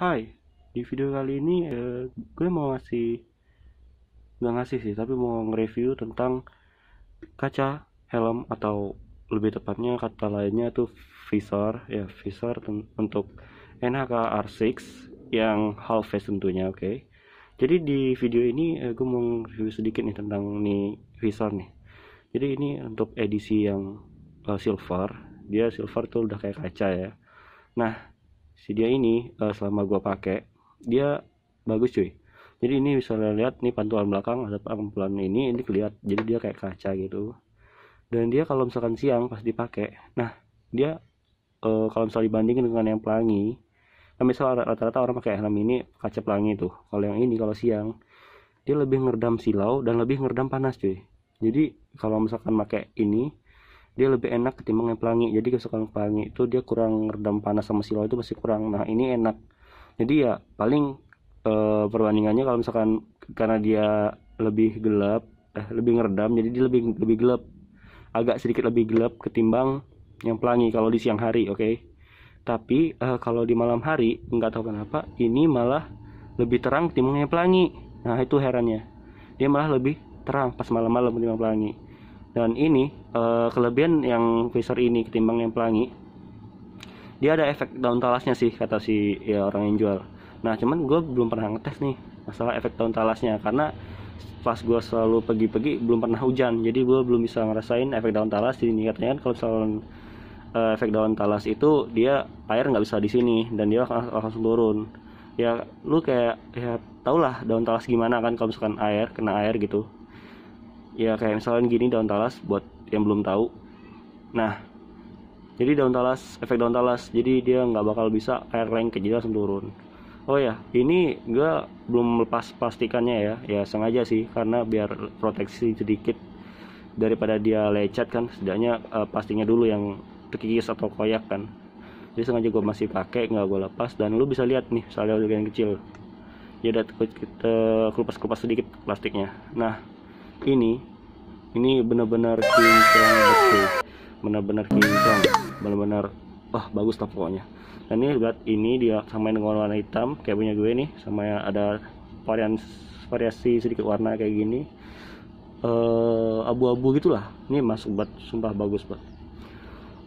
Hai, di video kali ini eh, gue mau ngasih nggak ngasih sih, tapi mau nge-review tentang kaca helm atau lebih tepatnya kata lainnya tuh visor ya visor untuk NHK R6 yang half face tentunya oke okay? jadi di video ini eh, gue mau review sedikit nih tentang nih visor nih jadi ini untuk edisi yang uh, silver dia silver tuh udah kayak kaca ya nah si dia ini uh, selama gua pakai dia bagus cuy jadi ini bisa lihat nih pantulan belakang ada pantulan ini ini keliat jadi dia kayak kaca gitu dan dia kalau misalkan siang pas dipakai nah dia uh, kalau misalnya dibandingin dengan yang pelangi nah misalnya rata-rata orang pakai helm ini kaca pelangi tuh kalau yang ini kalau siang dia lebih ngeredam silau dan lebih ngeredam panas cuy jadi kalau misalkan pakai ini dia lebih enak ketimbang yang pelangi jadi kesukaan pelangi itu dia kurang redam panas sama silau itu masih kurang nah ini enak jadi ya paling e, perbandingannya kalau misalkan karena dia lebih gelap eh lebih ngeredam jadi dia lebih lebih gelap agak sedikit lebih gelap ketimbang yang pelangi kalau di siang hari oke okay? tapi e, kalau di malam hari nggak tahu kenapa ini malah lebih terang ketimbang yang pelangi nah itu herannya dia malah lebih terang pas malam-malam ketimbang pelangi dan ini uh, kelebihan yang visor ini ketimbang yang pelangi dia ada efek daun talasnya sih kata si ya orang yang jual nah cuman gue belum pernah ngetes nih masalah efek daun talasnya karena pas gue selalu pergi-pergi belum pernah hujan jadi gue belum bisa ngerasain efek daun talas di sini katanya kalau misalnya uh, eh, efek daun talas itu dia air nggak bisa di sini dan dia langsung, langsung turun ya lu kayak ya tau lah daun talas gimana kan kalau misalkan air kena air gitu ya kayak misalnya gini daun talas buat yang belum tahu nah jadi daun talas efek daun talas jadi dia nggak bakal bisa air lengket jadi langsung turun oh ya ini gue belum lepas plastikannya ya ya sengaja sih karena biar proteksi sedikit daripada dia lecet kan setidaknya uh, eh, pastinya dulu yang terkikis atau koyak kan jadi sengaja gue masih pakai nggak gue lepas dan lu bisa lihat nih soalnya udah yang kecil ya udah kita eh, kelupas kelupas sedikit plastiknya nah ini ini benar-benar kincang betul benar-benar kincang benar-benar wah bagus lah pokoknya dan ini buat ini dia samain dengan warna hitam kayak punya gue nih sama yang ada varian variasi sedikit warna kayak gini abu eh, abu-abu gitulah ini masuk buat sumpah bagus buat uh,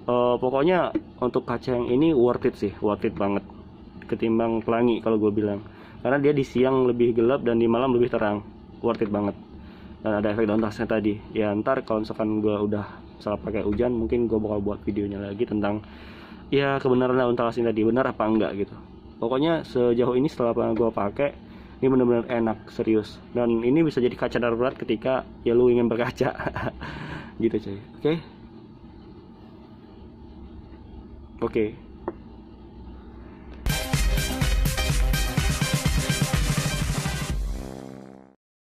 eh, pokoknya untuk kaca yang ini worth it sih worth it banget ketimbang pelangi kalau gue bilang karena dia di siang lebih gelap dan di malam lebih terang worth it banget dan ada efek down tasnya tadi ya ntar kalau misalkan gue udah salah pakai hujan mungkin gue bakal buat videonya lagi tentang ya kebenaran daun talas ini tadi benar apa enggak gitu pokoknya sejauh ini setelah gue pakai ini benar-benar enak serius dan ini bisa jadi kaca darurat ketika ya lu ingin berkaca gitu cuy oke okay? oke okay.